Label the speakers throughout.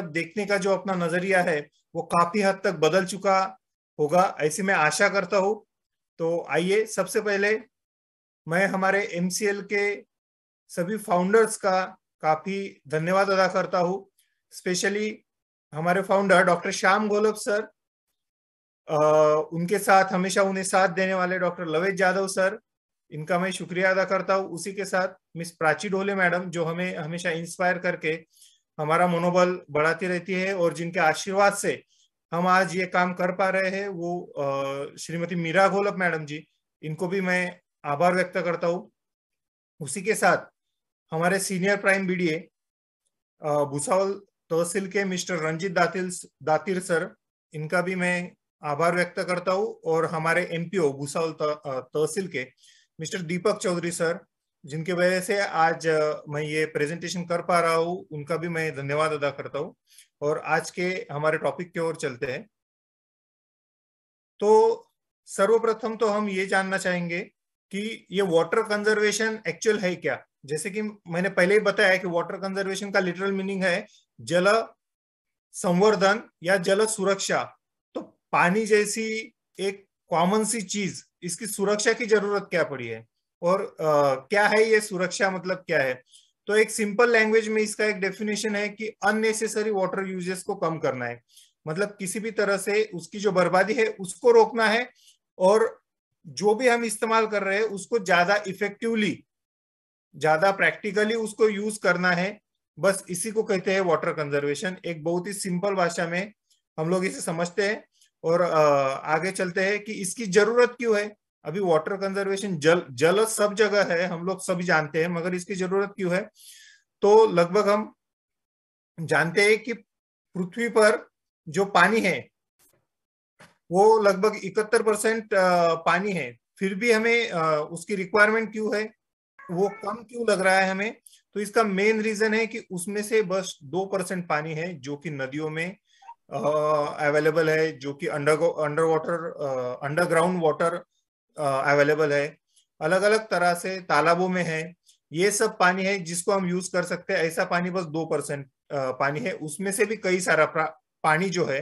Speaker 1: तरफ देखने का जो अपना नजरिया है वो काफी हद तक बदल चुका होगा ऐसी मैं आशा करता हूँ तो आइए सबसे पहले मैं हमारे एम के सभी फाउंडर्स का काफी धन्यवाद अदा करता हूँ स्पेशली हमारे founder doctor Shyam Golab sir आ, उनके साथ हमेशा उन्हें साथ देने वाले डॉक्टर लवेद यादव सर इनका मैं शुक्रिया अदा करता हूँ उसी के साथ मिस प्राची डोले मैडम जो हमें हमेशा इंस्पायर करके हमारा मनोबल बढ़ाती रहती है और जिनके आशीर्वाद से हम आज ये काम कर पा रहे हैं वो श्रीमती मीरा घोलक मैडम जी इनको भी मैं आभार व्यक्त करता हूँ उसी के साथ हमारे senior prime BDA Bhusawal tehsil के मिस्टर रंजीत दातिल दातिर सर इनका भी मैं आभार व्यक्त करता हूँ और हमारे एमपीओ भूसावल तहसील के मिस्टर दीपक चौधरी सर जिनके वजह से आज मैं ये प्रेजेंटेशन कर पा रहा हूँ उनका भी मैं धन्यवाद अदा करता हूँ और आज के हमारे टॉपिक की ओर चलते हैं तो सर्वप्रथम तो हम ये जानना चाहेंगे कि ये वाटर कंजर्वेशन एक्चुअल है क्या जैसे कि मैंने पहले ही बताया कि वाटर कंजर्वेशन का लिटरल मीनिंग है जल संवर्धन या जल सुरक्षा तो पानी जैसी एक कॉमन सी चीज इसकी सुरक्षा की जरूरत क्या पड़ी है और आ, क्या है ये सुरक्षा मतलब क्या है तो एक सिंपल लैंग्वेज में इसका एक डेफिनेशन है कि अननेसेसरी वाटर यूजेस को कम करना है मतलब किसी भी तरह से उसकी जो बर्बादी है उसको रोकना है और जो भी हम इस्तेमाल कर रहे हैं उसको ज्यादा इफेक्टिवली ज्यादा प्रैक्टिकली उसको यूज करना है बस इसी को कहते हैं वाटर कंजर्वेशन एक बहुत ही सिंपल भाषा में हम लोग इसे समझते हैं और आगे चलते हैं कि इसकी जरूरत क्यों है अभी वाटर कंजर्वेशन जल जल सब जगह है हम लोग सभी जानते हैं मगर इसकी जरूरत क्यों है तो लगभग हम जानते हैं कि पृथ्वी पर जो पानी है वो लगभग इकहत्तर परसेंट पानी है फिर भी हमें उसकी रिक्वायरमेंट क्यों है वो कम क्यों लग रहा है हमें तो इसका मेन रीजन है कि उसमें से बस दो परसेंट पानी है जो कि नदियों में अवेलेबल है जो कि under under water underground water available है अलग अलग तरह से तालाबों में है ये सब पानी है जिसको हम यूज कर सकते हैं ऐसा पानी बस दो परसेंट पानी है उसमें से भी कई सारा पानी जो है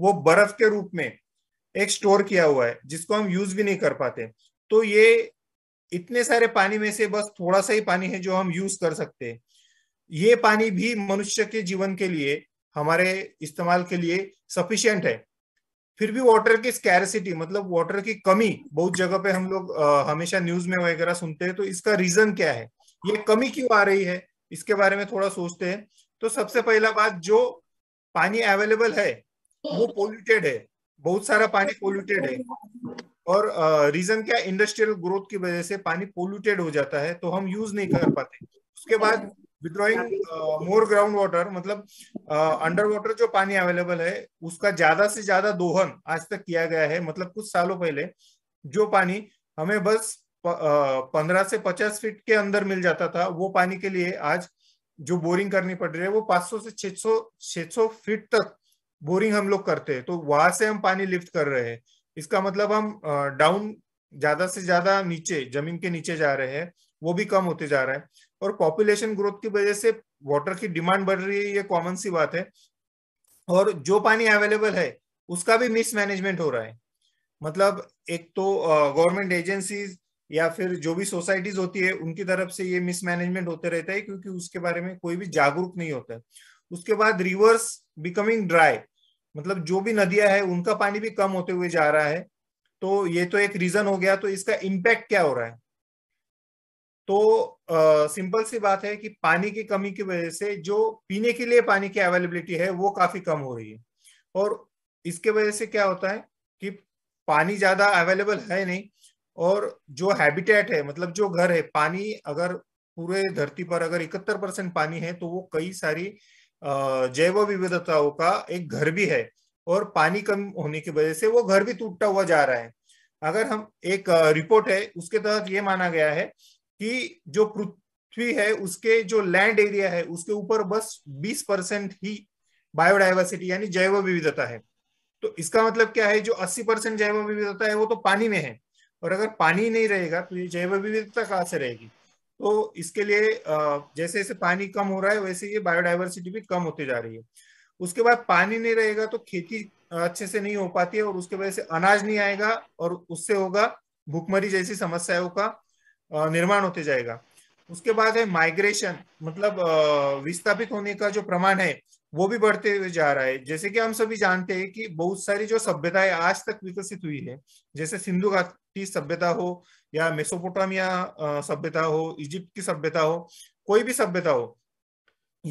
Speaker 1: वो बर्फ के रूप में एक स्टोर किया हुआ है जिसको हम यूज भी नहीं कर पाते तो ये इतने सारे पानी में से बस थोड़ा सा ही पानी है जो हम यूज कर सकते हैं ये पानी भी मनुष्य के जीवन के लिए हमारे इस्तेमाल के लिए सफिशियंट है फिर भी वाटर की स्कैरसिटी मतलब वाटर की कमी बहुत जगह पे हम लोग हमेशा न्यूज में वगैरह सुनते हैं तो इसका रीजन क्या है ये कमी क्यों आ रही है इसके बारे में थोड़ा सोचते हैं तो सबसे पहला बात जो पानी अवेलेबल है वो पोल्यूटेड है बहुत सारा पानी पोल्यूटेड है और रीजन क्या इंडस्ट्रियल ग्रोथ की वजह से पानी पोल्यूटेड हो जाता है तो हम यूज नहीं कर पाते उसके बाद विद्रोइंग मोर ग्राउंड वाटर मतलब अंडर uh, वाटर जो पानी अवेलेबल है उसका ज्यादा से ज्यादा दोहन आज तक किया गया है मतलब कुछ सालों पहले जो पानी हमें बस uh, पंद्रह से पचास फीट के अंदर मिल जाता था वो पानी के लिए आज जो बोरिंग करनी पड़ रही है वो पांच सौ से सौ छह सौ फीट तक बोरिंग हम लोग करते हैं तो वहां से हम पानी लिफ्ट कर रहे हैं इसका मतलब हम डाउन uh, ज्यादा से ज्यादा नीचे जमीन के नीचे जा रहे हैं वो भी कम होते जा रहा है और पॉपुलेशन ग्रोथ की वजह से वाटर की डिमांड बढ़ रही है ये कॉमन सी बात है और जो पानी अवेलेबल है उसका भी मिसमैनेजमेंट हो रहा है मतलब एक तो गवर्नमेंट एजेंसी या फिर जो भी सोसाइटीज होती है उनकी तरफ से ये मिसमैनेजमेंट होते रहता है क्योंकि उसके बारे में कोई भी जागरूक नहीं होता है उसके बाद रिवर्स बिकमिंग ड्राई मतलब जो भी नदियां है उनका पानी भी कम होते हुए जा रहा है तो ये तो एक रीजन हो गया तो इसका इम्पैक्ट क्या हो रहा है तो आ, सिंपल सी बात है कि पानी की कमी की वजह से जो पीने के लिए पानी की अवेलेबिलिटी है वो काफी कम हो रही है और इसके वजह से क्या होता है कि पानी ज्यादा अवेलेबल है नहीं और जो हैबिटेट है मतलब जो घर है पानी अगर पूरे धरती पर अगर इकहत्तर परसेंट पानी है तो वो कई सारी जैव विविधताओं का एक घर भी है और पानी कम होने की वजह से वो घर भी टूटता हुआ जा रहा है अगर हम एक रिपोर्ट है उसके तहत ये माना गया है कि जो पृथ्वी है उसके जो लैंड एरिया है उसके ऊपर बस 20 परसेंट ही बायोडाइवर्सिटी यानी जैव विविधता है तो इसका मतलब क्या है जो 80 परसेंट जैव विविधता है वो तो पानी में है और अगर पानी नहीं रहेगा तो ये जैव विविधता कहाँ से रहेगी तो इसके लिए जैसे जैसे पानी कम हो रहा है वैसे ये बायोडाइवर्सिटी भी कम होती जा रही है उसके बाद पानी नहीं रहेगा तो खेती अच्छे से नहीं हो पाती है और उसके वजह से अनाज नहीं आएगा और उससे होगा भूखमरी जैसी समस्याओं का निर्माण होते जाएगा उसके बाद है माइग्रेशन मतलब विस्थापित होने का जो प्रमाण है वो भी बढ़ते हुए जा रहा है जैसे कि हम सभी जानते हैं कि बहुत सारी जो सभ्यताएं आज तक विकसित हुई है जैसे सिंधु घाटी सभ्यता हो या मेसोपोटामिया सभ्यता हो इजिप्ट की सभ्यता हो कोई भी सभ्यता हो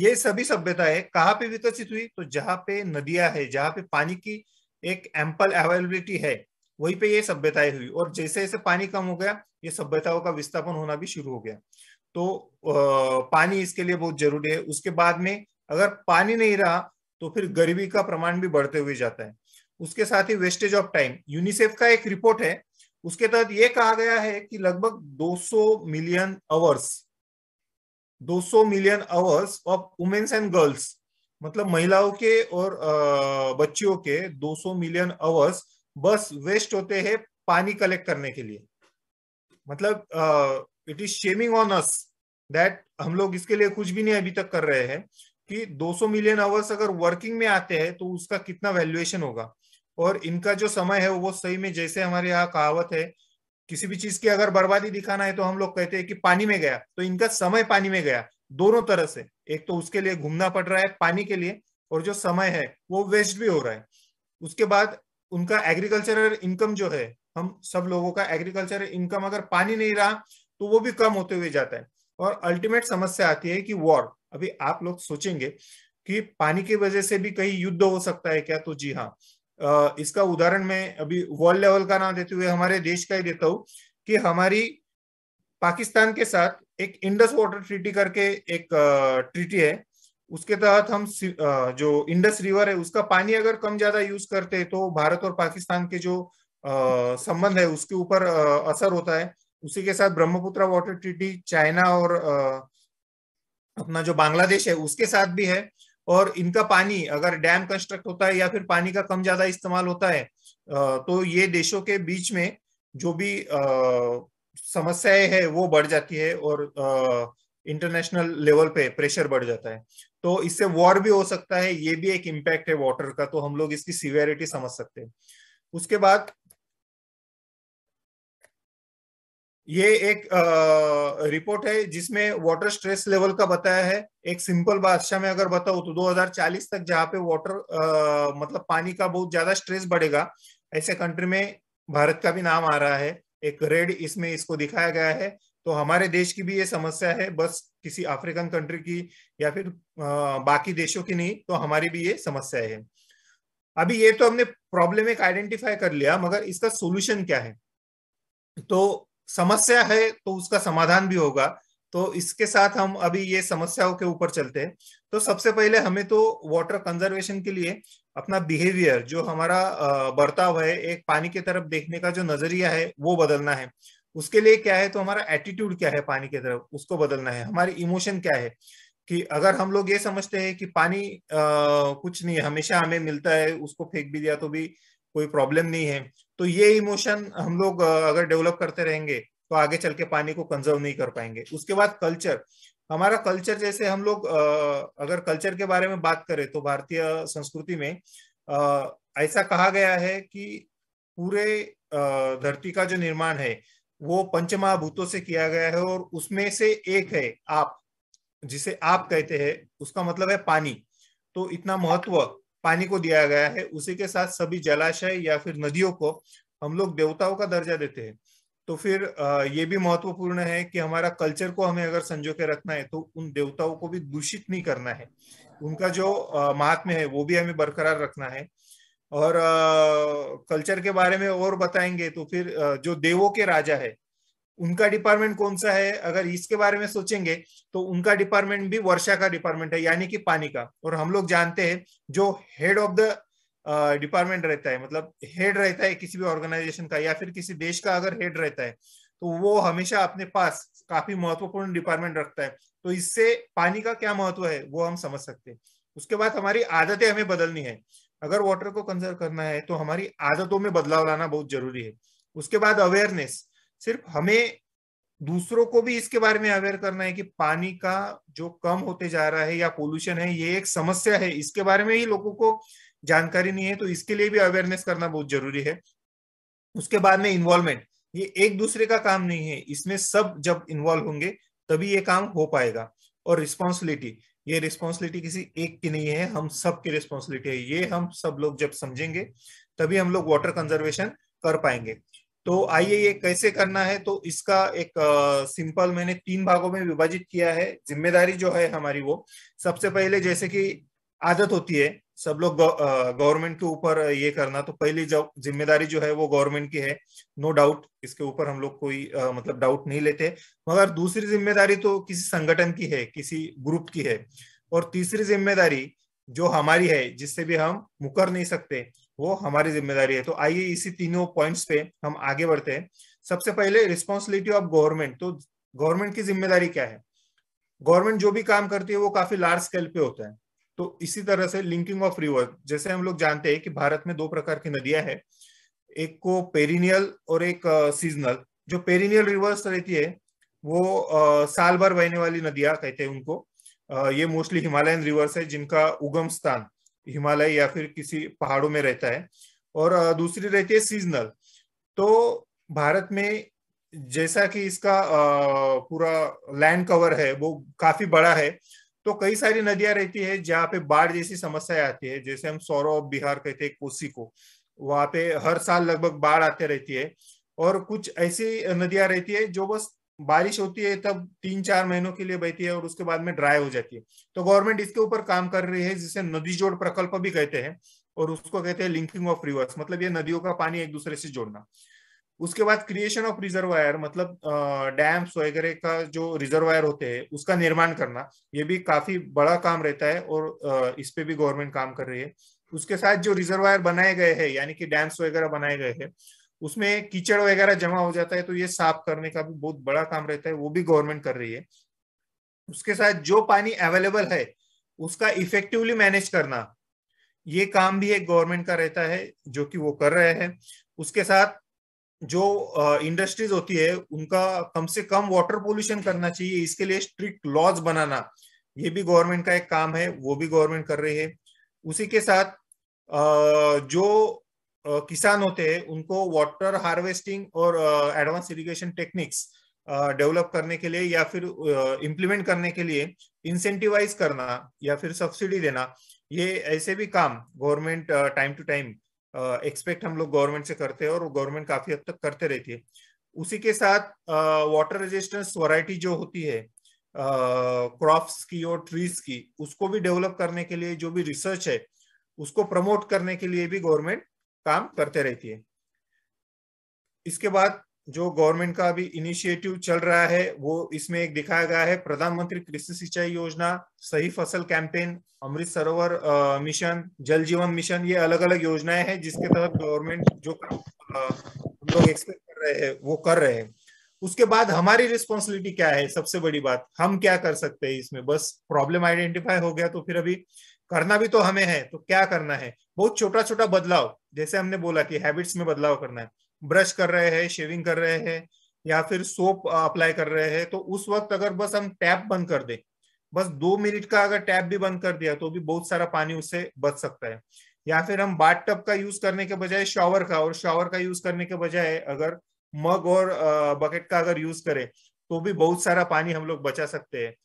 Speaker 1: ये सभी सभ्यताएं कहाँ पे विकसित हुई तो जहाँ पे नदियां है जहाँ पे पानी की एक एम्पल अवेलेबिलिटी है वहीं पे ये सभ्यताएं हुई और जैसे जैसे पानी कम हो गया ये सभ्यताओं का विस्थापन होना भी शुरू हो गया तो पानी इसके लिए बहुत जरूरी है उसके बाद में अगर पानी नहीं रहा तो फिर गरीबी का प्रमाण भी बढ़ते हुए जाता है उसके साथ ही वेस्टेज ऑफ टाइम यूनिसेफ का एक रिपोर्ट है उसके तहत ये कहा गया है कि लगभग 200 million hours 200 million hours of women's and girls मतलब महिलाओं के और बच्चियों के 200 मिलियन आवर्स बस वेस्ट होते हैं पानी कलेक्ट करने के लिए मतलब it is shaming on us that हम लोग इसके लिए कुछ भी नहीं अभी तक कर रहे हैं कि 200 मिलियन आवर्स अगर वर्किंग में आते हैं तो उसका कितना वैल्यूएशन होगा और इनका जो समय है वो सही में जैसे हमारे यहाँ कहावत है किसी भी चीज की अगर बर्बादी दिखाना है तो हम लोग कहते हैं कि पानी में गया तो इनका समय पानी में गया दोनों तरह से एक तो उसके लिए घूमना पड़ रहा है पानी के लिए और जो समय है वो वेस्ट भी हो रहा है उसके बाद उनका एग्रीकल्चरल इनकम जो है हम सब लोगों का एग्रीकल्चर इनकम अगर पानी नहीं रहा तो वो भी कम होते हुए जाता है और अल्टीमेट समस्या आती है कि वॉर अभी आप लोग सोचेंगे कि पानी की वजह से भी कहीं युद्ध हो सकता है क्या तो जी हाँ इसका उदाहरण मैं अभी वर्ल्ड लेवल का ना देते हुए हमारे देश का ही देता हूं कि हमारी पाकिस्तान के साथ एक इंडस वाटर ट्रीटी करके एक ट्रीटी है उसके तहत हम जो इंडस रिवर है उसका पानी अगर कम ज्यादा यूज करते हैं तो भारत और पाकिस्तान के जो संबंध है उसके ऊपर असर होता है उसी के साथ ब्रह्मपुत्र वाटर ट्रीटी चाइना और अपना जो बांग्लादेश है उसके साथ भी है और इनका पानी अगर डैम कंस्ट्रक्ट होता है या फिर पानी का कम ज्यादा इस्तेमाल होता है तो ये देशों के बीच में जो भी समस्याएं है वो बढ़ जाती है और इंटरनेशनल लेवल पे प्रेशर बढ़ जाता है तो इससे वॉर भी हो सकता है ये भी एक इम्पैक्ट है वाटर का तो हम लोग इसकी सीवियरिटी समझ सकते हैं उसके बाद ये एक आ, रिपोर्ट है जिसमें वाटर स्ट्रेस लेवल का बताया है एक सिंपल बादशाह में अगर बताऊं तो 2040 तक जहां पे वाटर मतलब पानी का बहुत ज्यादा स्ट्रेस बढ़ेगा ऐसे कंट्री में भारत का भी नाम आ रहा है एक रेड इसमें इसको दिखाया गया है तो हमारे देश की भी ये समस्या है बस किसी अफ्रीकन कंट्री की या फिर आ, बाकी देशों की नहीं तो हमारी भी ये समस्या है अभी ये तो हमने प्रॉब्लम एक आइडेंटिफाई कर लिया मगर इसका सोल्यूशन क्या है तो समस्या है तो उसका समाधान भी होगा तो इसके साथ हम अभी ये समस्याओं के ऊपर चलते हैं तो सबसे पहले हमें तो वाटर कंजर्वेशन के लिए अपना बिहेवियर जो हमारा बर्ताव है एक पानी की तरफ देखने का जो नजरिया है वो बदलना है उसके लिए क्या है तो हमारा एटीट्यूड क्या है पानी की तरफ उसको बदलना है हमारे इमोशन क्या है कि अगर हम लोग ये समझते हैं कि पानी आ, कुछ नहीं हमेशा हमें मिलता है उसको फेंक भी दिया तो भी कोई प्रॉब्लम नहीं है तो ये इमोशन हम लोग अगर डेवलप करते रहेंगे तो आगे चल के पानी को कंजर्व नहीं कर पाएंगे उसके बाद कल्चर हमारा कल्चर जैसे हम लोग अगर कल्चर के बारे में बात करें तो भारतीय संस्कृति में ऐसा कहा गया है कि पूरे धरती का जो निर्माण है वो पंचमहाभूतों से किया गया है और उसमें से एक है आप जिसे आप कहते हैं उसका मतलब है पानी तो इतना महत्व पानी को दिया गया है उसी के साथ सभी जलाशय या फिर नदियों को हम लोग देवताओं का दर्जा देते हैं तो फिर ये भी महत्वपूर्ण है कि हमारा कल्चर को हमें अगर संजो के रखना है तो उन देवताओं को भी दूषित नहीं करना है उनका जो महात्म्य है वो भी हमें बरकरार रखना है और कल्चर के बारे में और बताएंगे तो फिर जो देवों के राजा है उनका डिपार्टमेंट कौन सा है अगर इसके बारे में सोचेंगे तो उनका डिपार्टमेंट भी वर्षा का डिपार्टमेंट है यानी कि पानी का और हम लोग जानते हैं जो हेड ऑफ द डिपार्टमेंट रहता है मतलब हेड रहता है किसी भी ऑर्गेनाइजेशन का या फिर किसी देश का अगर हेड रहता है तो वो हमेशा अपने पास काफी महत्वपूर्ण डिपार्टमेंट रखता है तो इससे पानी का क्या महत्व है वो हम समझ सकते हैं उसके बाद हमारी आदतें हमें बदलनी है अगर वाटर को कंजर्व करना है तो हमारी आदतों में बदलाव लाना बहुत जरूरी है उसके बाद अवेयरनेस सिर्फ हमें दूसरों को भी इसके बारे में अवेयर करना है कि पानी का जो कम होते जा रहा है या पोल्यूशन है ये एक समस्या है इसके बारे में ही लोगों को जानकारी नहीं है तो इसके लिए भी अवेयरनेस करना बहुत जरूरी है उसके बाद में इन्वॉल्वमेंट ये एक दूसरे का काम नहीं है इसमें सब जब इन्वॉल्व होंगे तभी ये काम हो पाएगा और रिस्पॉन्सिबिलिटी ये रिस्पॉन्सिबिलिटी किसी एक की नहीं है हम सब की रिस्पॉन्सिबिलिटी है ये हम सब लोग जब समझेंगे तभी हम लोग वाटर कंजर्वेशन कर पाएंगे तो आइए ये कैसे करना है तो इसका एक आ, सिंपल मैंने तीन भागों में विभाजित किया है जिम्मेदारी जो है हमारी वो सबसे पहले जैसे कि आदत होती है सब लोग गवर्नमेंट के ऊपर ये करना तो पहली जो जिम्मेदारी जो है वो गवर्नमेंट की है नो डाउट इसके ऊपर हम लोग कोई आ, मतलब डाउट नहीं लेते मगर दूसरी जिम्मेदारी तो किसी संगठन की है किसी ग्रुप की है और तीसरी जिम्मेदारी जो हमारी है जिससे भी हम मुकर नहीं सकते वो हमारी जिम्मेदारी है तो आइए इसी तीनों पॉइंट्स पे हम आगे बढ़ते हैं सबसे पहले रिस्पॉन्सिबिलिटी ऑफ गवर्नमेंट तो गवर्नमेंट की जिम्मेदारी क्या है गवर्नमेंट जो भी काम करती है वो काफी लार्ज स्केल पे होता है तो इसी तरह से लिंकिंग ऑफ रिवर जैसे हम लोग जानते हैं कि भारत में दो प्रकार की नदियां हैं एक को पेरिनियल और एक सीजनल जो पेरिनियल रिवर्स रहती है वो साल भर बहने वाली नदियां कहते हैं उनको ये मोस्टली हिमालयन रिवर्स है जिनका उगम स्थान हिमालय या फिर किसी पहाड़ों में रहता है और दूसरी रहती है सीजनल तो भारत में जैसा कि इसका पूरा लैंड कवर है वो काफी बड़ा है तो कई सारी नदियां रहती है जहाँ पे बाढ़ जैसी समस्याएं आती है जैसे हम सौरव बिहार कहते हैं कोसी को वहां पे हर साल लगभग बाढ़ आते रहती है और कुछ ऐसी नदियां रहती है जो बस बारिश होती है तब तीन चार महीनों के लिए बहती है और उसके बाद में ड्राई हो जाती है तो गवर्नमेंट इसके ऊपर काम कर रही है जिसे नदी जोड़ प्रकल्प भी कहते हैं और उसको कहते हैं लिंकिंग ऑफ रिवर्स मतलब ये नदियों का पानी एक दूसरे से जोड़ना उसके बाद क्रिएशन ऑफ रिजर्वायर मतलब डैम्स वगैरह का जो रिजर्वायर होते हैं उसका निर्माण करना ये भी काफी बड़ा काम रहता है और इस पे भी गवर्नमेंट काम कर रही है उसके साथ जो रिजर्वायर बनाए गए हैं यानी कि डैम्स वगैरह बनाए गए हैं उसमें कीचड़ वगैरह जमा हो जाता है तो ये साफ करने का भी बहुत बड़ा काम रहता है वो भी गवर्नमेंट कर रही है उसके साथ जो पानी अवेलेबल है उसका इफेक्टिवली मैनेज करना ये काम भी एक गवर्नमेंट का रहता है जो कि वो कर रहे हैं उसके साथ जो इंडस्ट्रीज होती है उनका कम से कम वाटर पोल्यूशन करना चाहिए इसके लिए स्ट्रिक्ट लॉज बनाना ये भी गवर्नमेंट का एक काम है वो भी गवर्नमेंट कर रही है उसी के साथ जो किसान होते हैं उनको वाटर हार्वेस्टिंग और एडवांस इरिगेशन टेक्निक्स डेवलप करने के लिए या फिर इम्प्लीमेंट करने के लिए इंसेंटिवाइज करना या फिर सब्सिडी देना ये ऐसे भी काम government time to time expect हम लोग गवर्नमेंट से करते हैं और गवर्नमेंट काफी हद तक करते रहती है उसी के साथ वाटर रेजिस्टेंस वराइटी जो होती है क्रॉप्स की और ट्रीज की उसको भी डेवलप करने के लिए जो भी रिसर्च है उसको प्रमोट करने के लिए भी गवर्नमेंट काम करते रहती है इसके बाद जो गवर्नमेंट का अभी इनिशिएटिव चल रहा है वो इसमें एक दिखाया गया है प्रधानमंत्री कृषि सिंचाई योजना सही फसल कैंपेन अमृत सरोवर मिशन जल जीवन मिशन ये अलग अलग योजनाएं हैं जिसके तहत गवर्नमेंट जो हम लोग एक्सपेक्ट कर रहे हैं वो कर रहे हैं उसके बाद हमारी रिस्पॉन्सिबिलिटी क्या है सबसे बड़ी बात हम क्या कर सकते हैं इसमें बस प्रॉब्लम आइडेंटिफाई हो गया तो फिर अभी करना भी तो हमें है तो क्या करना है बहुत छोटा छोटा बदलाव जैसे हमने बोला कि हैबिट्स में बदलाव करना है ब्रश कर रहे हैं शेविंग कर रहे हैं या फिर सोप अप्लाई कर रहे हैं तो उस वक्त अगर बस हम टैप बंद कर दे बस दो मिनट का अगर टैप भी बंद कर दिया तो भी बहुत सारा पानी उससे बच सकता है या फिर हम बाट टब का यूज करने के बजाय शॉवर का और शॉवर का यूज करने के बजाय अगर मग और बकेट का अगर यूज करें तो भी बहुत सारा पानी हम लोग बचा सकते हैं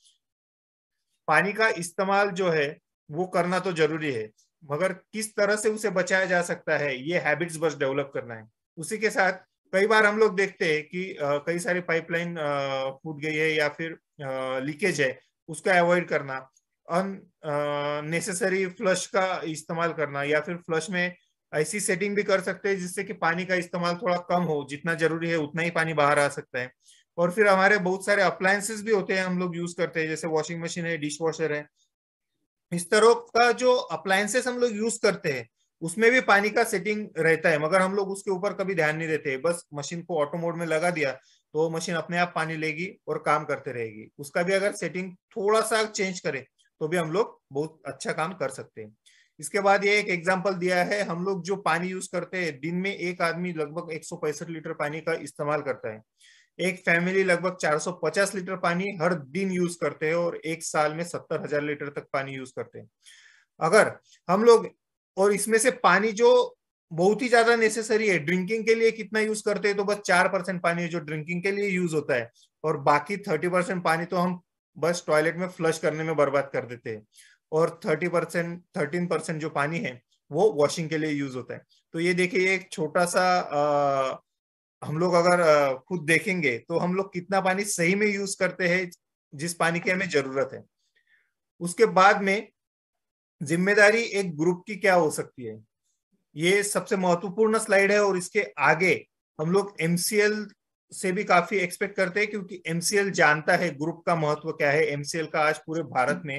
Speaker 1: पानी का इस्तेमाल जो है वो करना तो जरूरी है मगर किस तरह से उसे बचाया जा सकता है ये हैबिट्स बस डेवलप करना है उसी के साथ कई बार हम लोग देखते हैं कि कई सारी पाइपलाइन फूट गई है या फिर लीकेज है उसका अवॉइड करना अन नेसेसरी फ्लश का इस्तेमाल करना या फिर फ्लश में ऐसी सेटिंग भी कर सकते हैं जिससे कि पानी का इस्तेमाल थोड़ा कम हो जितना जरूरी है उतना ही पानी बाहर आ सकता है और फिर हमारे बहुत सारे अप्लायंसेस भी होते हैं हम लोग यूज करते हैं जैसे वॉशिंग मशीन है डिश वॉशर है इस तरह का जो अप्लायंसेस हम लोग यूज करते हैं उसमें भी पानी का सेटिंग रहता है मगर हम लोग उसके ऊपर कभी ध्यान नहीं देते बस मशीन को ऑटो मोड में लगा दिया तो मशीन अपने आप पानी लेगी और काम करते रहेगी उसका भी अगर सेटिंग थोड़ा सा चेंज करें तो भी हम लोग बहुत अच्छा काम कर सकते हैं इसके बाद ये एक एग्जाम्पल दिया है हम लोग जो पानी यूज करते हैं दिन में एक आदमी लगभग एक लीटर पानी का इस्तेमाल करता है एक फैमिली लगभग 450 लीटर पानी हर दिन यूज करते हैं और एक साल में सत्तर हजार लीटर तक पानी यूज करते हैं अगर हम लोग और इसमें से पानी जो बहुत ही ज्यादा नेसेसरी है ड्रिंकिंग के लिए कितना यूज करते हैं तो बस चार परसेंट पानी जो ड्रिंकिंग के लिए यूज होता है और बाकी थर्टी परसेंट पानी तो हम बस टॉयलेट में फ्लश करने में बर्बाद कर देते हैं और थर्टी परसेंट थर्टीन परसेंट जो पानी है वो वॉशिंग के लिए यूज होता है तो ये देखिए एक छोटा सा आ, हम लोग अगर खुद देखेंगे तो हम लोग कितना पानी सही में यूज करते हैं जिस पानी की हमें जरूरत है उसके बाद में जिम्मेदारी एक ग्रुप की क्या हो सकती है ये सबसे महत्वपूर्ण स्लाइड है और इसके आगे हम लोग एमसीएल से भी काफी एक्सपेक्ट करते हैं क्योंकि एमसीएल जानता है ग्रुप का महत्व क्या है एमसीएल का आज पूरे भारत में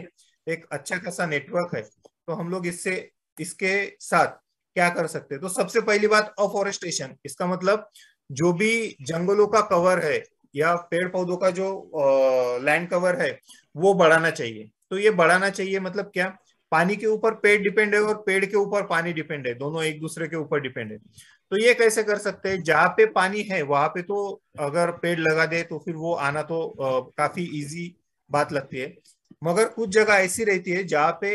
Speaker 1: एक अच्छा खासा नेटवर्क है तो हम लोग इससे इसके साथ क्या कर सकते हैं तो सबसे पहली बात अफॉरेस्टेशन इसका मतलब जो भी जंगलों का कवर है या पेड़ पौधों का जो लैंड कवर है वो बढ़ाना चाहिए तो ये बढ़ाना चाहिए मतलब क्या पानी के ऊपर पेड़ डिपेंड है और पेड़ के ऊपर पानी डिपेंड है दोनों एक दूसरे के ऊपर डिपेंड है तो ये कैसे कर सकते हैं जहाँ पे पानी है वहां पे तो अगर पेड़ लगा दे तो फिर वो आना तो आ, काफी इजी बात लगती है मगर कुछ जगह ऐसी रहती है जहां पे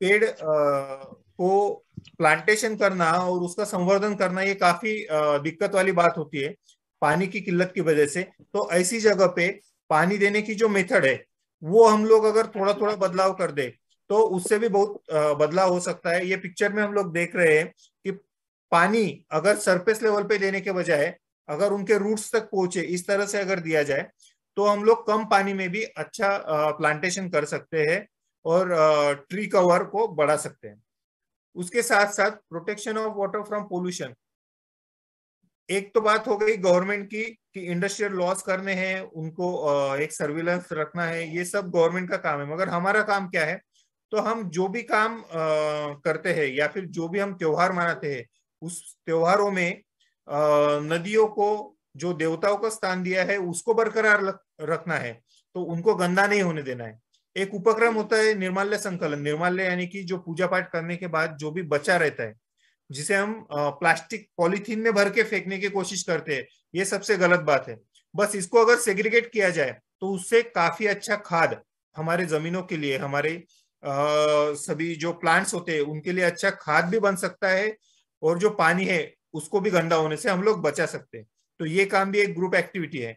Speaker 1: पेड़ आ, को प्लांटेशन करना और उसका संवर्धन करना ये काफी दिक्कत वाली बात होती है पानी की किल्लत की वजह से तो ऐसी जगह पे पानी देने की जो मेथड है वो हम लोग अगर थोड़ा थोड़ा बदलाव कर दे तो उससे भी बहुत बदलाव हो सकता है ये पिक्चर में हम लोग देख रहे हैं कि पानी अगर सरफेस लेवल पे देने के बजाय अगर उनके रूट्स तक पहुंचे इस तरह से अगर दिया जाए तो हम लोग कम पानी में भी अच्छा प्लांटेशन कर सकते हैं और ट्री कवर को बढ़ा सकते हैं उसके साथ साथ protection of water from pollution एक तो बात हो गई गवर्नमेंट की कि इंडस्ट्रियल लॉस करने हैं उनको एक सर्विलेंस रखना है ये सब गवर्नमेंट का काम है मगर हमारा काम क्या है तो हम जो भी काम करते हैं या फिर जो भी हम त्योहार मनाते हैं उस त्योहारों में नदियों को जो देवताओं का स्थान दिया है उसको बरकरार रखना है तो उनको गंदा नहीं होने देना है एक उपक्रम होता है निर्माल्य संकलन निर्माल्य यानी कि जो पूजा पाठ करने के बाद जो भी बचा रहता है जिसे हम प्लास्टिक पॉलिथीन में भर के फेंकने की कोशिश करते हैं ये सबसे गलत बात है बस इसको अगर सेग्रीगेट किया जाए तो उससे काफी अच्छा खाद हमारे जमीनों के लिए हमारे आ, सभी जो प्लांट्स होते हैं उनके लिए अच्छा खाद भी बन सकता है और जो पानी है उसको भी गंदा होने से हम लोग बचा सकते हैं तो ये काम भी एक ग्रुप एक्टिविटी है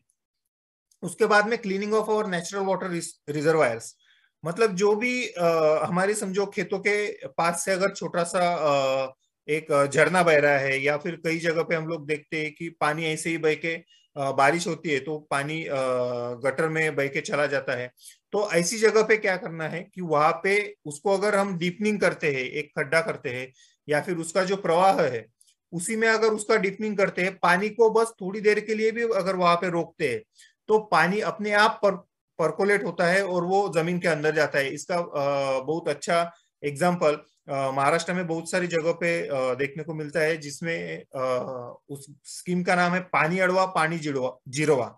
Speaker 1: उसके बाद में cleaning of our natural water reservoirs मतलब जो भी आ, हमारे समझो खेतों के पास से अगर छोटा सा आ, एक झरना बह रहा है या फिर कई जगह पे हम लोग देखते हैं कि पानी ऐसे ही बह के आ, बारिश होती है तो पानी आ, गटर में बह के चला जाता है तो ऐसी जगह पे क्या करना है कि वहां पे उसको अगर हम डीपनिंग करते हैं एक खड्डा करते हैं या फिर उसका जो प्रवाह है उसी में अगर उसका डीपनिंग करते हैं पानी को बस थोड़ी देर के लिए भी अगर वहां पे रोकते हैं तो पानी अपने आप पर परकोलेट होता है और वो जमीन के अंदर जाता है इसका बहुत अच्छा एग्जाम्पल महाराष्ट्र में बहुत सारी जगह पे देखने को मिलता है जिसमें उस स्कीम का नाम है पानी अड़वा पानी जीरोवा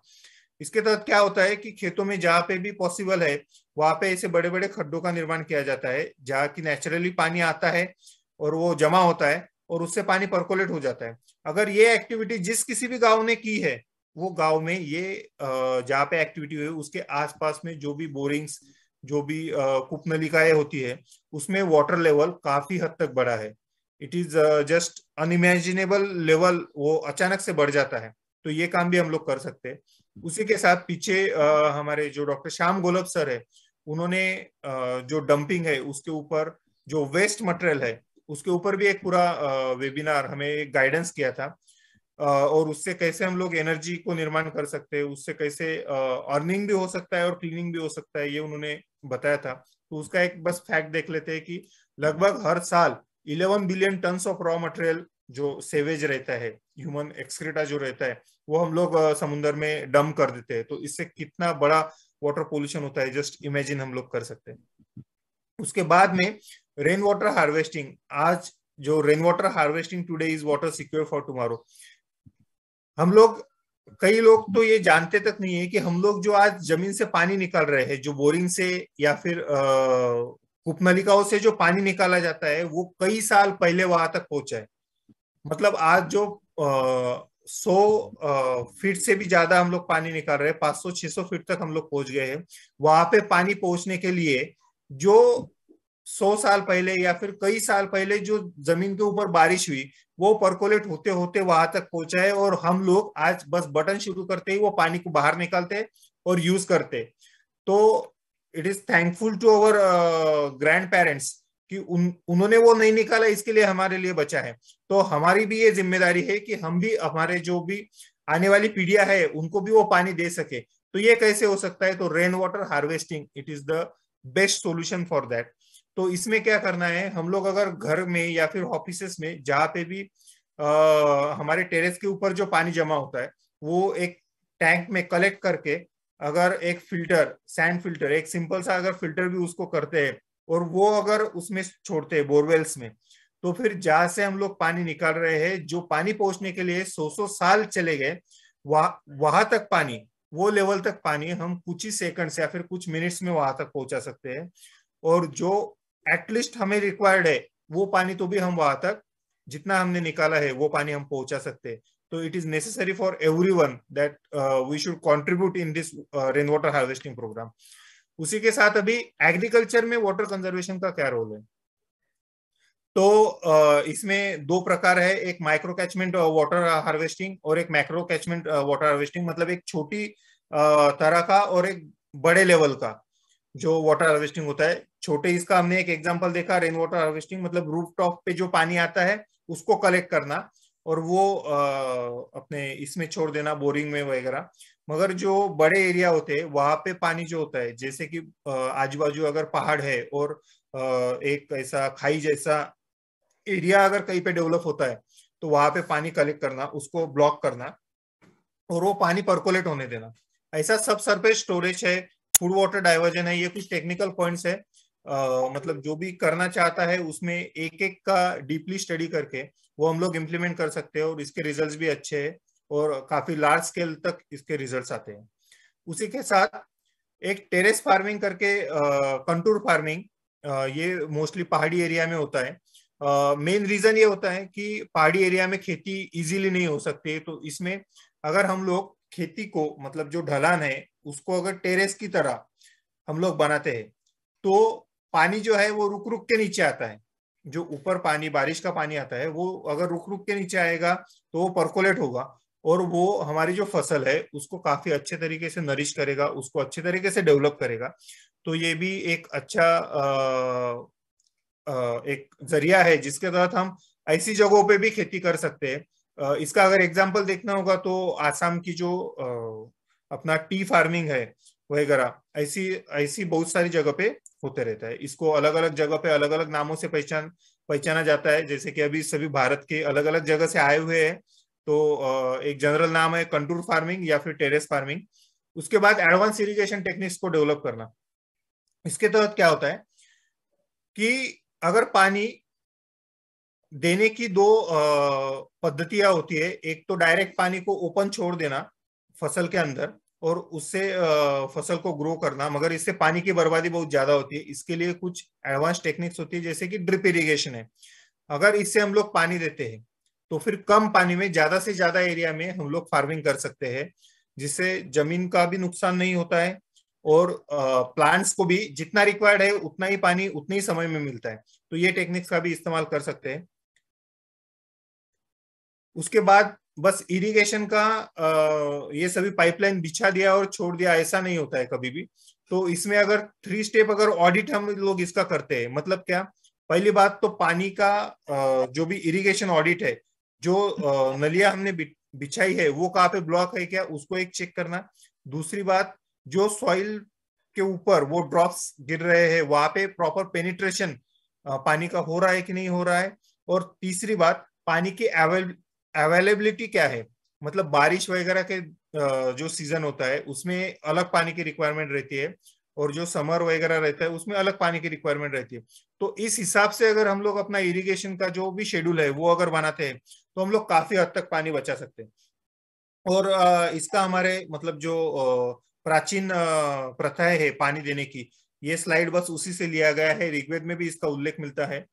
Speaker 1: इसके तहत क्या होता है कि खेतों में जहाँ पे भी पॉसिबल है वहां पे ऐसे बड़े बड़े खड्डों का निर्माण किया जाता है जहाँ की नेचुरली पानी आता है और वो जमा होता है और उससे पानी परकोलेट हो जाता है अगर ये एक्टिविटी जिस किसी भी गांव ने की है वो गांव में ये जहाँ पे एक्टिविटी हुई उसके आसपास में जो भी बोरिंग्स जो भी कुप होती है उसमें वाटर लेवल काफी हद तक बढ़ा है it is just unimaginable level वो अचानक से बढ़ जाता है तो ये काम भी हम लोग कर सकते हैं उसी के साथ पीछे हमारे जो डॉक्टर श्याम गोलभ सर है उन्होंने जो डंपिंग है उसके ऊपर जो वेस्ट मटेरियल है उसके ऊपर भी एक पूरा वेबिनार हमें गाइडेंस किया था और उससे कैसे हम लोग एनर्जी को निर्माण कर सकते हैं उससे कैसे अर्निंग भी हो सकता है और क्लीनिंग भी हो सकता है ये उन्होंने बताया था तो उसका एक बस फैक्ट देख लेते हैं कि लगभग हर साल 11 billion tons of raw material जो सेवेज रहता है ह्यूमन एक्सक्रीटा जो रहता है वो हम लोग समुन्द्र में डम कर देते हैं तो इससे कितना बड़ा वाटर पोल्यूशन होता है जस्ट इमेजिन हम लोग कर सकते हैं उसके बाद में रेन वाटर हार्वेस्टिंग आज जो rain water harvesting today is water secure for tomorrow हम लोग कई लोग तो ये जानते तक नहीं है कि हम लोग जो आज जमीन से पानी निकाल रहे हैं जो बोरिंग से या फिर कूप नलिकाओं से जो पानी निकाला जाता है वो कई साल पहले वहां तक पहुंचा है मतलब आज जो आ, सौ फीट से भी ज्यादा हम लोग पानी निकाल रहे हैं पांच सौ छह सौ फीट तक हम लोग पहुंच गए हैं वहां पे पानी पहुंचने के लिए जो सौ साल पहले या फिर कई साल पहले जो जमीन के ऊपर बारिश हुई वो परकोलेट होते होते वहां तक पहुंचा है और हम लोग आज बस बटन शुरू करते ही वो पानी को बाहर निकालते और यूज करते तो it is thankful to our grandparents कि उन उन्होंने वो नहीं निकाला इसके लिए हमारे लिए बचा है तो हमारी भी ये जिम्मेदारी है कि हम भी हमारे जो भी आने वाली पीढ़िया है उनको भी वो पानी दे सके तो ये कैसे हो सकता है तो rain water harvesting it is the best solution for that तो इसमें क्या करना है हम लोग अगर घर में या फिर ऑफिस में जहाँ पे भी आ, हमारे टेरेस के ऊपर जो पानी जमा होता है वो एक टैंक में कलेक्ट करके अगर एक फिल्टर सैंड फिल्टर एक सिंपल सा अगर फिल्टर भी उसको करते हैं और वो अगर उसमें छोड़ते हैं बोरवेल्स में तो फिर जहां से हम लोग पानी निकाल रहे हैं जो पानी पहुंचने के लिए सौ सौ साल चले गए वह, वहां तक पानी वो लेवल तक पानी हम कुछ ही सेकंड्स से या फिर कुछ मिनट्स में वहां तक पहुंचा सकते हैं और जो एटलीस्ट हमें रिक्वायर्ड है वो पानी तो भी हम वहां तक जितना हमने निकाला है वो पानी हम पहुंचा सकते हैं तो it is necessary for everyone that we should contribute in this rain water harvesting program उसी के साथ अभी एग्रीकल्चर में वाटर कंजर्वेशन का क्या रोल है तो uh, इसमें दो प्रकार है एक माइक्रो कैचमेंट वाटर हार्वेस्टिंग और एक मैक्रो कैचमेंट वाटर हार्वेस्टिंग मतलब एक छोटी uh, तरह का और एक बड़े लेवल का जो वाटर हार्वेस्टिंग होता है छोटे इसका हमने एक एग्जाम्पल देखा रेन वाटर हार्वेस्टिंग मतलब रूफ टॉप पे जो पानी आता है उसको कलेक्ट करना और वो अपने इसमें छोड़ देना बोरिंग में वगैरह मगर जो बड़े एरिया होते हैं वहां पे पानी जो होता है जैसे कि आजू बाजू अगर पहाड़ है और एक ऐसा खाई जैसा एरिया अगर कहीं पे डेवलप होता है तो वहां पे पानी कलेक्ट करना उसको ब्लॉक करना और वो पानी परकोलेट होने देना ऐसा सब सरफेस स्टोरेज है फूड वाटर डाइवर्जन है ये कुछ टेक्निकल पॉइंट्स है मतलब जो भी करना चाहता है उसमें एक एक का डीपली स्टडी करके वो हम लोग इम्प्लीमेंट कर सकते हैं और इसके रिजल्ट भी अच्छे है और काफी लार्ज स्केल तक इसके रिजल्ट आते हैं उसी के साथ एक टेरेस फार्मिंग करके कंटूर फार्मिंग ये मोस्टली पहाड़ी एरिया में होता है मेन रीजन ये होता है कि पहाड़ी एरिया में खेती इजीली नहीं हो सकती तो इसमें अगर हम लोग खेती को मतलब जो ढलान है उसको अगर टेरेस की तरह हम लोग बनाते हैं तो पानी जो है वो रुक रुक के नीचे आता है जो ऊपर पानी बारिश का पानी आता है वो अगर रुक रुक के नीचे आएगा तो वो परकोलेट होगा और वो हमारी जो फसल है उसको काफी अच्छे तरीके से नरिश करेगा उसको अच्छे तरीके से डेवलप करेगा तो ये भी एक अच्छा आ, आ, एक जरिया है जिसके तहत हम ऐसी जगहों पे भी खेती कर सकते हैं इसका अगर एग्जाम्पल देखना होगा तो आसाम की जो आ, अपना टी फार्मिंग है वगैरह ऐसी ऐसी बहुत सारी जगह पे होते रहता है इसको अलग अलग जगह पे अलग अलग नामों से पहचान पहचाना जाता है जैसे कि अभी सभी भारत के अलग अलग जगह से आए हुए हैं तो एक जनरल नाम है कंटूर फार्मिंग या फिर टेरेस फार्मिंग उसके बाद एडवांस इरिगेशन टेक्निक्स को डेवलप करना इसके तहत तो क्या होता है कि अगर पानी देने की दो पद्धतियां होती है एक तो डायरेक्ट पानी को ओपन छोड़ देना फसल के अंदर और उससे फसल को ग्रो करना मगर इससे पानी की बर्बादी बहुत ज्यादा होती है इसके लिए कुछ एडवांस टेक्निक्स होती है जैसे कि ड्रिप इरिगेशन है अगर इससे हम लोग पानी देते हैं तो फिर कम पानी में ज्यादा से ज्यादा एरिया में हम लोग फार्मिंग कर सकते हैं जिससे जमीन का भी नुकसान नहीं होता है और प्लांट्स को भी जितना रिक्वायर्ड है उतना ही पानी उतने ही समय में मिलता है तो ये टेक्निक्स का भी इस्तेमाल कर सकते हैं उसके बाद बस इरिगेशन का ये सभी पाइपलाइन बिछा दिया और छोड़ दिया ऐसा नहीं होता है कभी भी तो इसमें अगर थ्री स्टेप अगर ऑडिट हम लोग इसका करते हैं मतलब क्या पहली बात तो पानी का जो भी इरिगेशन ऑडिट है जो नलिया हमने बिछाई है वो कहाँ पे ब्लॉक है क्या उसको एक चेक करना दूसरी बात जो सॉइल के ऊपर वो ड्रॉप्स गिर रहे हैं वहां पे प्रॉपर पेनिट्रेशन पानी का हो रहा है कि नहीं हो रहा है और तीसरी बात पानी की अवेलेबिलिटी क्या है मतलब बारिश वगैरह के जो सीजन होता है उसमें अलग पानी की रिक्वायरमेंट रहती है और जो समर वगैरह रहता है उसमें अलग पानी की रिक्वायरमेंट रहती है तो इस हिसाब से अगर हम लोग अपना इरिगेशन का जो भी शेड्यूल है वो अगर बनाते हैं तो हम लोग काफी हद तक पानी बचा सकते हैं और इसका हमारे मतलब जो प्राचीन प्रथाएं है पानी देने की ये स्लाइड बस उसी से लिया गया है ऋग्वेद में भी इसका उल्लेख मिलता है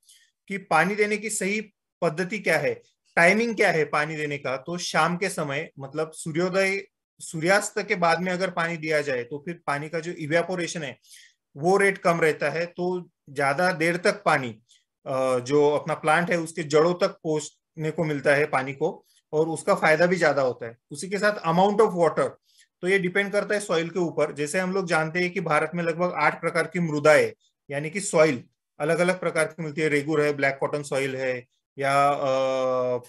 Speaker 1: कि पानी देने की सही पद्धति क्या है टाइमिंग क्या है पानी देने का तो शाम के समय मतलब सूर्योदय सूर्यास्त के बाद में अगर पानी दिया जाए तो फिर पानी का जो इवेपोरेशन है वो रेट कम रहता है तो ज्यादा देर तक पानी जो अपना प्लांट है उसके जड़ों तक पहुंचने को मिलता है पानी को और उसका फायदा भी ज्यादा होता है उसी के साथ अमाउंट ऑफ वाटर तो ये डिपेंड करता है सॉइल के ऊपर जैसे हम लोग जानते हैं कि भारत में लगभग आठ प्रकार की मृदाएं यानी कि सॉइल अलग अलग प्रकार की मिलती है रेगुर है ब्लैक कॉटन सॉइल है या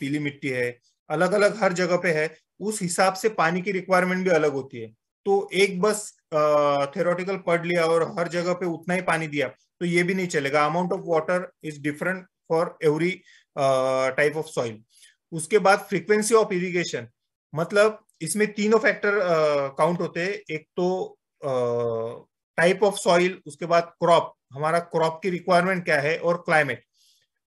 Speaker 1: पीली मिट्टी है अलग अलग हर जगह पे है उस हिसाब से पानी की रिक्वायरमेंट भी अलग होती है तो एक बस थेरोटिकल पढ़ लिया और हर जगह पे उतना ही पानी दिया तो ये भी नहीं चलेगा amount of water is different for every type of soil उसके बाद फ्रीक्वेंसी ऑफ इरिगेशन मतलब इसमें तीनों फैक्टर काउंट होते हैं एक तो टाइप ऑफ सॉइल उसके बाद क्रॉप हमारा क्रॉप की रिक्वायरमेंट क्या है और क्लाइमेट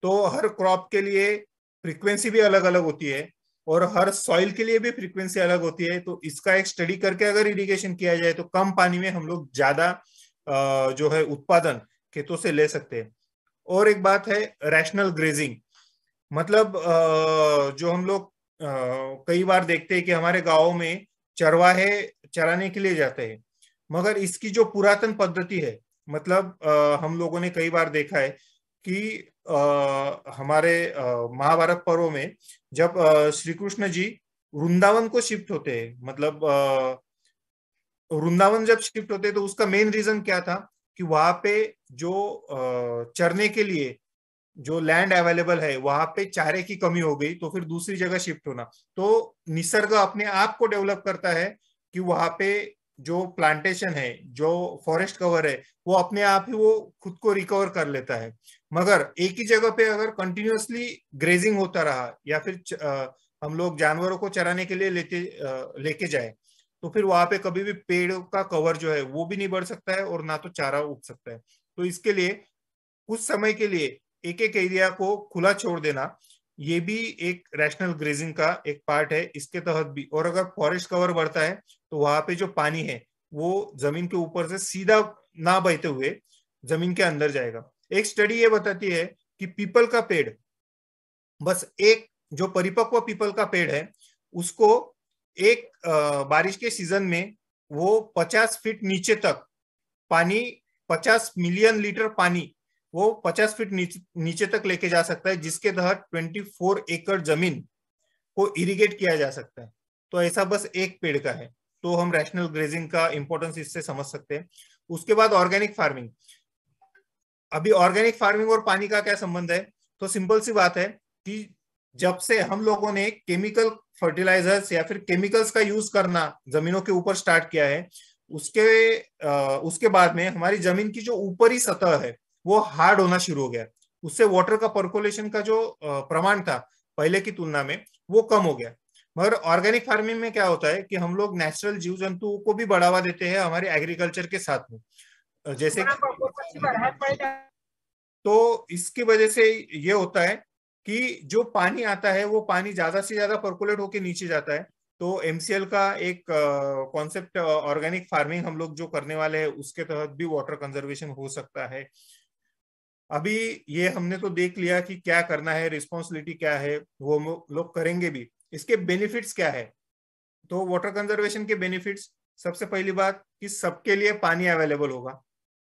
Speaker 1: तो हर क्रॉप के लिए फ्रीक्वेंसी भी अलग अलग होती है और हर सॉइल के लिए भी फ्रीक्वेंसी अलग होती है तो इसका एक स्टडी करके अगर इरिगेशन किया जाए तो कम पानी में हम लोग ज्यादा जो है उत्पादन खेतों से ले सकते हैं और एक बात है रैशनल ग्रेजिंग मतलब जो हम लोग कई बार देखते हैं कि हमारे गाँव में चरवाहे चराने के लिए जाते हैं मगर इसकी जो पुरातन पद्धति है मतलब हम लोगों ने कई बार देखा है कि आ, हमारे महाभारत पर्व में जब श्री कृष्ण जी वृंदावन को शिफ्ट होते हैं मतलब वृंदावन जब शिफ्ट होते तो उसका मेन रीजन क्या था कि वहां पे जो चरने के लिए जो लैंड अवेलेबल है वहां पे चारे की कमी हो गई तो फिर दूसरी जगह शिफ्ट होना तो निसर्ग अपने आप को डेवलप करता है कि वहां पे जो प्लांटेशन है जो फॉरेस्ट कवर है वो अपने आप ही वो खुद को रिकवर कर लेता है मगर एक ही जगह पे अगर कंटिन्यूसली ग्रेजिंग होता रहा या फिर आ, हम लोग जानवरों को चराने के लिए लेते लेके जाए तो फिर वहां पे कभी भी पेड़ का कवर जो है वो भी नहीं बढ़ सकता है और ना तो चारा उग सकता है तो इसके लिए कुछ समय के लिए एक एक एरिया को खुला छोड़ देना ये भी एक रैशनल ग्रेजिंग का एक पार्ट है इसके तहत भी और अगर फॉरेस्ट कवर बढ़ता है तो वहां पे जो पानी है वो जमीन के ऊपर से सीधा ना बहते हुए जमीन के अंदर जाएगा एक स्टडी ये बताती है कि पीपल का पेड़ बस एक जो परिपक्व पीपल का पेड़ है उसको एक बारिश के सीजन में वो 50 फीट नीचे तक पानी 50 मिलियन लीटर पानी वो 50 फीट नीचे, नीचे तक लेके जा सकता है जिसके तहत 24 एकड़ जमीन को इरिगेट किया जा सकता है तो ऐसा बस एक पेड़ का है तो हम रैशनल ग्रेजिंग का इंपॉर्टेंस इससे समझ सकते हैं उसके बाद ऑर्गेनिक फार्मिंग अभी ऑर्गेनिक फार्मिंग और पानी का क्या संबंध है तो सिंपल सी बात है कि जब से हम लोगों ने केमिकल फर्टिलाइजर्स या फिर केमिकल्स का यूज करना जमीनों के ऊपर स्टार्ट किया है उसके आ, उसके बाद में हमारी जमीन की जो ऊपरी सतह है वो हार्ड होना शुरू हो गया उससे वाटर का परकोलेशन का जो प्रमाण था पहले की तुलना में वो कम हो गया मगर ऑर्गेनिक फार्मिंग में क्या होता है कि हम लोग नेचुरल जीव जंतु को भी बढ़ावा देते हैं हमारे एग्रीकल्चर के साथ में जैसे तो इसकी वजह से ये होता है कि जो पानी आता है वो पानी ज्यादा से ज्यादा परकुलेट होकर नीचे जाता है तो एमसीएल का एक कॉन्सेप्ट ऑर्गेनिक फार्मिंग हम लोग जो करने वाले हैं उसके तहत भी वाटर कंजर्वेशन हो सकता है अभी ये हमने तो देख लिया कि क्या करना है रिस्पॉन्सिबिलिटी क्या है वो लोग करेंगे भी इसके बेनिफिट्स क्या है तो वाटर कंजर्वेशन के बेनिफिट्स सबसे पहली बात कि सबके लिए पानी अवेलेबल होगा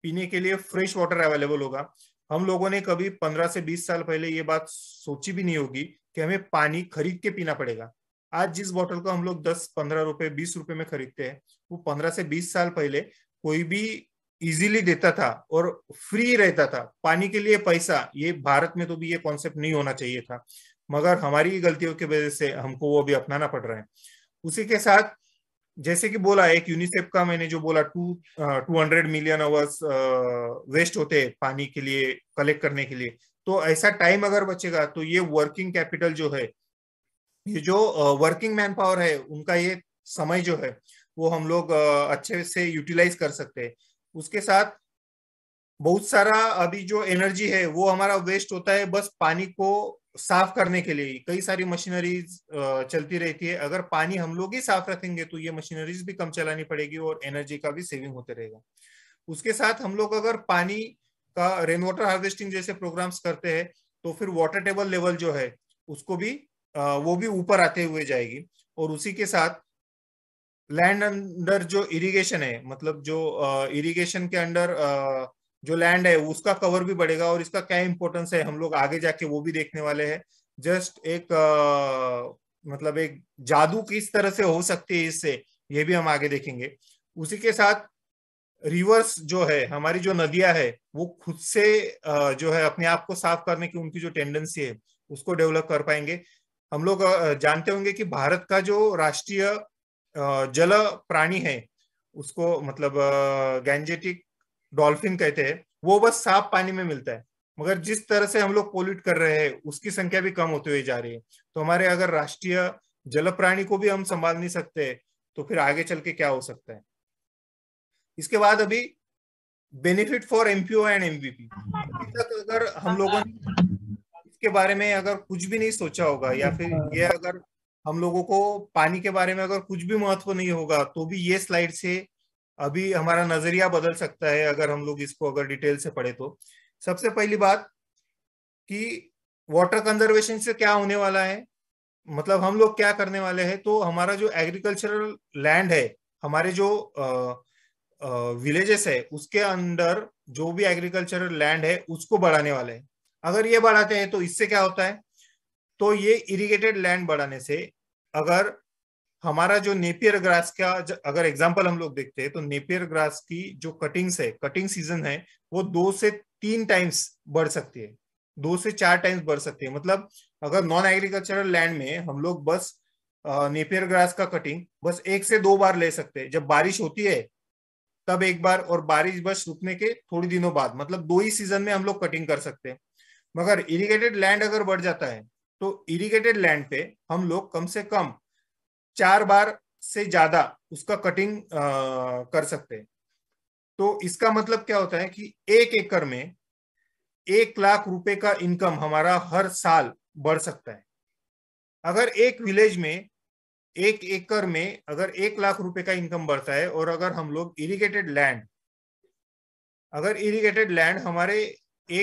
Speaker 1: पीने के लिए फ्रेश वाटर अवेलेबल होगा हम लोगों ने कभी पंद्रह से बीस साल पहले ये बात सोची भी नहीं होगी कि हमें पानी खरीद के पीना पड़ेगा आज जिस बॉटल को हम लोग दस पंद्रह रुपए बीस रुपए में खरीदते हैं वो पंद्रह से बीस साल पहले कोई भी इजीली देता था और फ्री रहता था पानी के लिए पैसा ये भारत में तो भी ये कॉन्सेप्ट नहीं होना चाहिए था मगर हमारी गलतियों की वजह से हमको वो भी अपनाना पड़ रहा है उसी के साथ जैसे कि बोला एक यूनिसेफ का मैंने जो बोला two two hundred million hours waste होते हैं पानी के लिए कलेक्ट करने के लिए तो ऐसा टाइम अगर बचेगा तो ये वर्किंग कैपिटल जो है ये जो वर्किंग मैन पावर है उनका ये समय जो है वो हम लोग अच्छे से यूटिलाइज कर सकते हैं उसके साथ बहुत सारा अभी जो एनर्जी है वो हमारा वेस्ट होता है बस पानी को साफ करने के लिए कई सारी मशीनरीज चलती रहती है अगर पानी हम लोग ही साफ रखेंगे तो ये मशीनरीज भी कम चलानी पड़ेगी और एनर्जी का भी सेविंग होते रहेगा उसके साथ हम लोग अगर पानी का रेन वाटर हार्वेस्टिंग जैसे प्रोग्राम्स करते हैं तो फिर वाटर टेबल लेवल जो है उसको भी वो भी ऊपर आते हुए जाएगी और उसी के साथ लैंड अंडर जो इरिगेशन है मतलब जो इरिगेशन के अंडर जो लैंड है उसका कवर भी बढ़ेगा और इसका क्या इंपोर्टेंस है हम लोग आगे जाके वो भी देखने वाले हैं जस्ट एक आ, मतलब एक जादू किस तरह से हो सकती है इससे ये भी हम आगे देखेंगे उसी के साथ रिवर्स जो है हमारी जो नदियां है वो खुद से आ, जो है अपने आप को साफ करने की उनकी जो टेंडेंसी है उसको डेवलप कर पाएंगे हम लोग जानते होंगे कि भारत का जो राष्ट्रीय जल प्राणी है उसको मतलब गैंजेटिक डॉल्फिन कहते हैं वो बस साफ पानी में मिलता है मगर जिस तरह से हम लोग पोल्यूट कर रहे हैं उसकी संख्या भी कम होती हुई जा रही है तो हमारे अगर राष्ट्रीय जल प्राणी को भी हम संभाल नहीं सकते तो फिर आगे चल के क्या हो सकता है इसके बाद अभी benefit for MPO and MBP तक अगर हम लोगों ने इसके बारे में अगर कुछ भी नहीं सोचा होगा या फिर ये अगर हम लोगों को पानी के बारे में अगर कुछ भी महत्व नहीं होगा तो भी ये स्लाइड से अभी हमारा नजरिया बदल सकता है अगर हम लोग इसको अगर डिटेल से पढ़े तो सबसे पहली बात कि वाटर कंजर्वेशन से क्या होने वाला है मतलब हम लोग क्या करने वाले हैं तो हमारा जो एग्रीकल्चरल लैंड है हमारे जो विलेजेस है उसके अंदर जो भी एग्रीकल्चरल लैंड है उसको बढ़ाने वाले हैं अगर ये बढ़ाते हैं तो इससे क्या होता है तो ये इरिगेटेड लैंड बढ़ाने से अगर हमारा जो नेपियर ग्रास का अगर एग्जाम्पल हम लोग देखते हैं तो नेपियर ग्रास की जो कटिंग्स है कटिंग सीजन है वो दो से तीन टाइम्स बढ़ सकती है दो से चार टाइम्स बढ़ सकती है मतलब अगर नॉन एग्रीकल्चरल लैंड में हम लोग बस नेपियर ग्रास का कटिंग बस एक से दो बार ले सकते हैं जब बारिश होती है तब एक बार और बारिश बस रुकने के थोड़ी दिनों बाद मतलब दो ही सीजन में हम लोग कटिंग कर सकते हैं मगर इरिगेटेड लैंड अगर बढ़ जाता है तो इरिगेटेड लैंड पे हम लोग कम से कम चार बार से ज्यादा उसका कटिंग आ, कर सकते हैं तो इसका मतलब क्या होता है कि एक एकड़ में एक लाख रुपए का इनकम हमारा हर साल बढ़ सकता है अगर एक विलेज में एक एकड़ में अगर एक लाख रुपए का इनकम बढ़ता है और अगर हम लोग इरिगेटेड लैंड अगर इरिगेटेड लैंड हमारे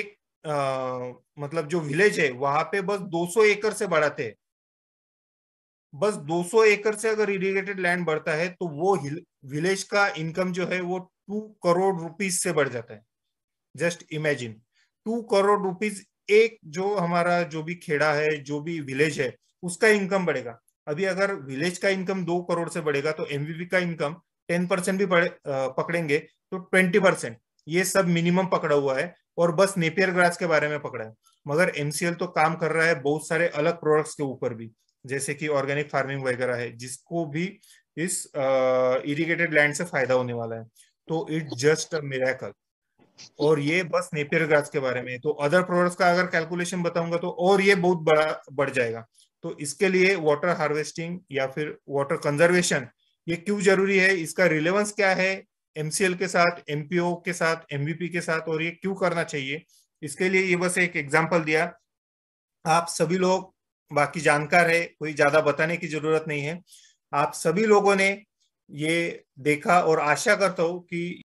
Speaker 1: एक मतलब जो विलेज है वहां पे बस 200 एकड़ से बढ़ाते हैं बस 200 एकड़ से अगर इरिगेटेड लैंड बढ़ता है तो वो विलेज का इनकम जो है वो टू करोड़ रुपीज से बढ़ जाता है just imagine two crore rupees एक जो हमारा जो भी खेड़ा है जो भी विलेज है उसका इनकम बढ़ेगा अभी अगर विलेज का इनकम दो करोड़ से बढ़ेगा तो एमवीपी का इनकम टेन परसेंट भी पकड़ेंगे तो ट्वेंटी परसेंट ये सब मिनिमम पकड़ा हुआ है और बस नेपियर ग्रास के बारे में पकड़ा है मगर एमसीएल तो काम कर रहा है बहुत सारे अलग प्रोडक्ट्स के ऊपर भी जैसे कि ऑर्गेनिक फार्मिंग वगैरह है जिसको भी इस इरिगेटेड लैंड से फायदा होने वाला है तो इट जस्ट मिराकल और ये बस नेपियर ग्रास के बारे में तो अदर प्रोडक्ट्स का अगर कैलकुलेशन बताऊंगा तो और ये बहुत बड़ा बढ़ जाएगा तो इसके लिए वाटर हार्वेस्टिंग या फिर वाटर कंजर्वेशन ये क्यों जरूरी है इसका रिलेवेंस क्या है एमसीएल के साथ एमपीओ के साथ एमवीपी के साथ और ये क्यों करना चाहिए इसके लिए ये बस एक एग्जाम्पल दिया आप सभी लोग बाकी जानकार है कोई ज्यादा बताने की जरूरत नहीं है आप सभी लोगों ने ये देखा और आशा करता हूं कि